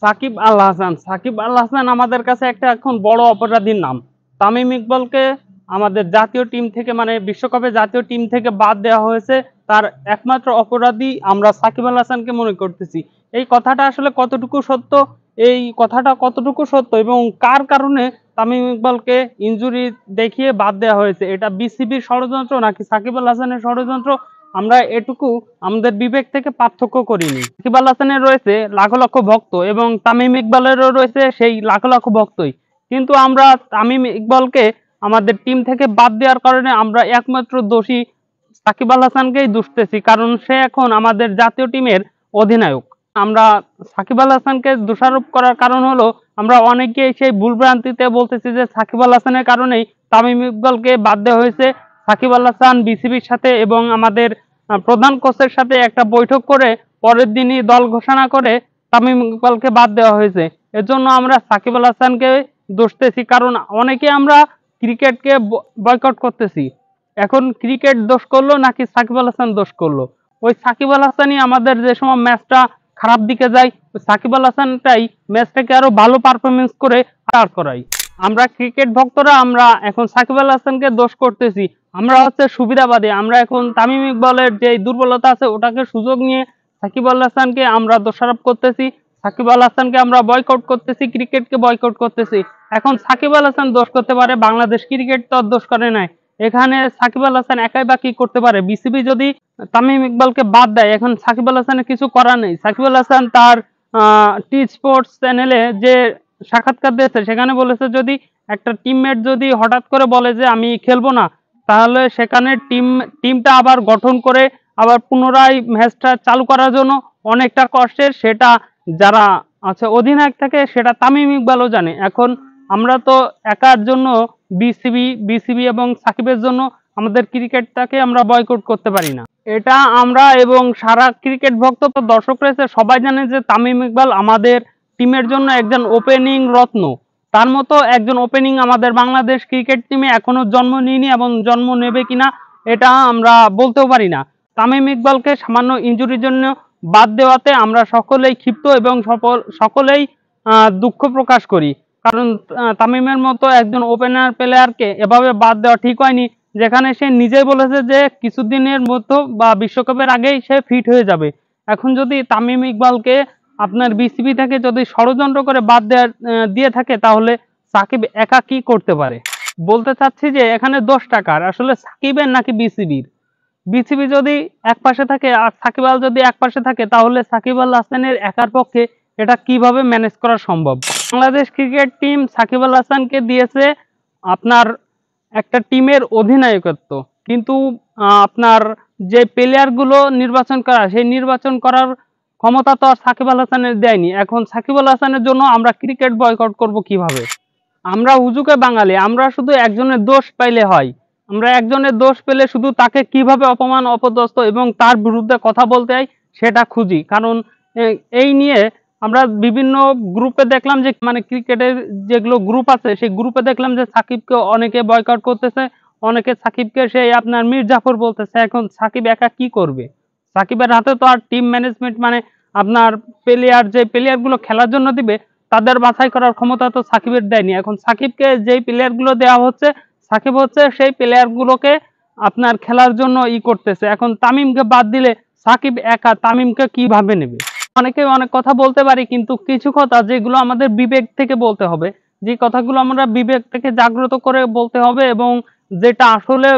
সাকিব আল হাসান সাকিব আল হাসান আমাদের কাছে একটা এখন বড় অপরাধীর নাম তামিম ইকবলকে আমাদের জাতীয় টিম থেকে মানে বিশ্বকাপে জাতীয় টিম থেকে বাদ দেওয়া হয়েছে তার একমাত্র অপরাধী আমরা সাকিব আল হাসানকে মনে করতেছি এই কথাটা আসলে কতটুকু সত্য এই কথাটা কতটুকু সত্য এবং কার কারণে তামিম ইকবালকে ইঞ্জুরি দেখিয়ে বাদ দেওয়া হয়েছে এটা বিসিবির ষড়যন্ত্র নাকি সাকিব আল হাসানের ষড়যন্ত্র আমরা এটুকু আমাদের বিবেক থেকে পার্থক্য করিনি ইকবাল হাসানের রয়েছে লাখ লক্ষ ভক্ত এবং তামিম ইকবালেরও রয়েছে সেই লাখ লক্ষ ভক্তই কিন্তু আমরা তামিম ইকবালকে আমাদের টিম থেকে বাদ দেওয়ার কারণে আমরা একমাত্র দোষী সাকিব আল হাসানকেই দুষতেছি কারণ সে এখন আমাদের জাতীয় টিমের অধিনায়ক আমরা সাকিব আল হাসানকে দোষারোপ করার কারণ হলো আমরা অনেকেই সেই ভুলভ্রান্তিতে বলতেছি যে সাকিব আল হাসানের কারণেই তামিম ইকবালকে বাদ দেওয়া হয়েছে সাকিব আল হাসান বিসিবির সাথে এবং আমাদের প্রধান কোচের সাথে একটা বৈঠক করে পরের দিনই দল ঘোষণা করে তামিম ইকবালকে বাদ দেওয়া হয়েছে এজন্য আমরা সাকিব আল হাসানকে দোষতেছি কারণ অনেকে আমরা ক্রিকেটকে বয়কট করতেছি এখন ক্রিকেট দোষ করলো নাকি সাকিব আল হাসান দোষ করলো ওই সাকিব আল হাসানই আমাদের যে সময় ম্যাচটা খারাপ দিকে যায় ওই সাকিব আল হাসানটাই ম্যাচটাকে আরও ভালো পারফরমেন্স করে আর করাই আমরা ক্রিকেট ভক্তরা আমরা এখন সাকিব আল হাসানকে দোষ করতেছি আমরা হচ্ছে সুবিধাবাদী আমরা এখন তামিম ইকবালের যে দুর্বলতা আছে ওটাকে সুযোগ নিয়ে সাকিব আল হাসানকে আমরা দোষারোপ করতেছি সাকিব আল হাসানকে আমরা বয়কট করতেছি ক্রিকেটকে বয়কট করতেছি এখন সাকিব আল হাসান দোষ করতে পারে বাংলাদেশ ক্রিকেট তো দোষ করে নাই এখানে সাকিব আল হাসান একাই বা কি করতে পারে বিসিবি যদি তামিম ইকবালকে বাদ দেয় এখন সাকিব আল হাসানের কিছু করার নেই সাকিব আল হাসান তার টি স্পোর্টস চ্যানেলে যে সাক্ষাৎকার দিয়েছে সেখানে বলেছে যদি একটা টিমমেট যদি হঠাৎ করে বলে যে আমি খেলবো না তাহলে সেখানে টিম টিমটা আবার গঠন করে আবার পুনরায় ম্যাচটা চালু করার জন্য অনেকটা কষ্টের সেটা যারা আছে অধিনায়ক থাকে সেটা তামিম ইকবালও জানে এখন আমরা তো একার জন্য বিসিবি বিসিবি এবং সাকিবের জন্য আমাদের ক্রিকেটটাকে আমরা বয়কট করতে পারি না এটা আমরা এবং সারা ক্রিকেট ভক্ত দর্শক রয়েছে সবাই জানে যে তামিম ইকবাল আমাদের টিমের জন্য একজন ওপেনিং রত্ন তার মতো একজন ওপেনিং আমাদের বাংলাদেশ ক্রিকেট টিমে এখনো জন্ম নিয়নি এবং জন্ম নেবে কিনা এটা আমরা বলতেও পারি না তামিম ইকবালকে সামান্য ইঞ্জুরির জন্য বাদ দেওয়াতে আমরা সকলেই ক্ষিপ্ত এবং সকলেই দুঃখ প্রকাশ করি কারণ তামিমের মতো একজন ওপেনার প্লেয়ারকে এভাবে বাদ দেওয়া ঠিক হয়নি যেখানে সে নিজেই বলেছে যে কিছুদিনের মধ্যে বা বিশ্বকাপের আগেই সে ফিট হয়ে যাবে এখন যদি তামিম ইকবালকে আপনার বিসিবি থেকে যদি ষড়যন্ত্র করে বাদ দেওয়ার দিয়ে থাকে তাহলে সাকিব একা কি করতে পারে বলতে চাচ্ছি যে এখানে দশ টাকার আসলে সাকিবের নাকি বিসিবির বিসিবি যদি এক পাশে থাকে আর সাকিব আল যদি এক পাশে থাকে তাহলে সাকিব আল হাসানের একার পক্ষে এটা কিভাবে ম্যানেজ করা সম্ভব বাংলাদেশ ক্রিকেট টিম সাকিব আল হাসানকে দিয়েছে আপনার একটা টিমের অধিনায়কত্ব কিন্তু আপনার যে প্লেয়ারগুলো নির্বাচন করা সেই নির্বাচন করার ক্ষমতা তো আর সাকিব আল হাসানের দেয়নি এখন সাকিব আল হাসানের জন্য আমরা ক্রিকেট বয়কট করব কিভাবে আমরা হুজুকে বাঙালি আমরা শুধু একজনের দোষ পাইলে হয় আমরা একজনের দোষ পেলে শুধু তাকে কিভাবে অপমান অপদস্ত এবং তার বিরুদ্ধে কথা বলতে হয় সেটা খুঁজি কারণ এই নিয়ে আমরা বিভিন্ন গ্রুপে দেখলাম যে মানে ক্রিকেটের যেগুলো গ্রুপ আছে সেই গ্রুপে দেখলাম যে সাকিবকে অনেকে বয়কট করতেছে অনেকে সাকিবকে সেই আপনার মির জাফর বলতেছে এখন সাকিব একা কি করবে সাকিবের হাতে তো আর টিম ম্যানেজমেন্ট মানে আপনার প্লেয়ার যে প্লেয়ারগুলো খেলার জন্য দিবে তাদের বাছাই করার ক্ষমতা তো সাকিবের দেয়নি এখন সাকিবকে যেই প্লেয়ারগুলো দেওয়া হচ্ছে সাকিব হচ্ছে সেই প্লেয়ারগুলোকে আপনার খেলার জন্য ই করতেছে এখন তামিমকে বাদ দিলে সাকিব একা তামিমকে কিভাবে নেবে অনেকে অনেক কথা বলতে পারি কিন্তু কিছু কথা যেগুলো আমাদের বিবেক থেকে বলতে হবে যে কথাগুলো আমরা বিবেক থেকে জাগ্রত করে বলতে হবে এবং যেটা আসলে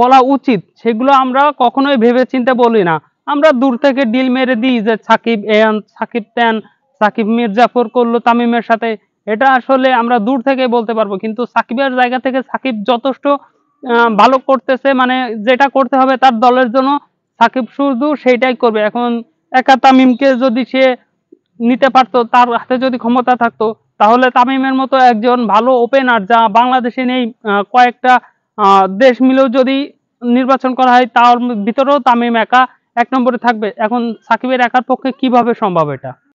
বলা উচিত সেগুলো আমরা কখনোই ভেবে চিনতে বলি না আমরা দূর থেকে ডিল মেরে দিই যে সাকিব এন সাকিব তেন সাকিব মির্জাফর করলো তামিমের সাথে এটা আসলে আমরা দূর থেকে বলতে পারবো কিন্তু সাকিবের জায়গা থেকে সাকিব যথেষ্ট ভালো করতেছে মানে যেটা করতে হবে তার দলের জন্য সাকিব শুধু সেইটাই করবে এখন একা তামিমকে যদি সে নিতে পারতো তার হাতে যদি ক্ষমতা থাকতো তাহলে তামিমের মতো একজন ভালো ওপেনার যা বাংলাদেশে নেই কয়েকটা দেশ মিলেও যদি নির্বাচন করা হয় তার ভিতরেও তামিম একা এক নম্বরে থাকবে এখন সাকিবের একার পক্ষে কিভাবে সম্ভব এটা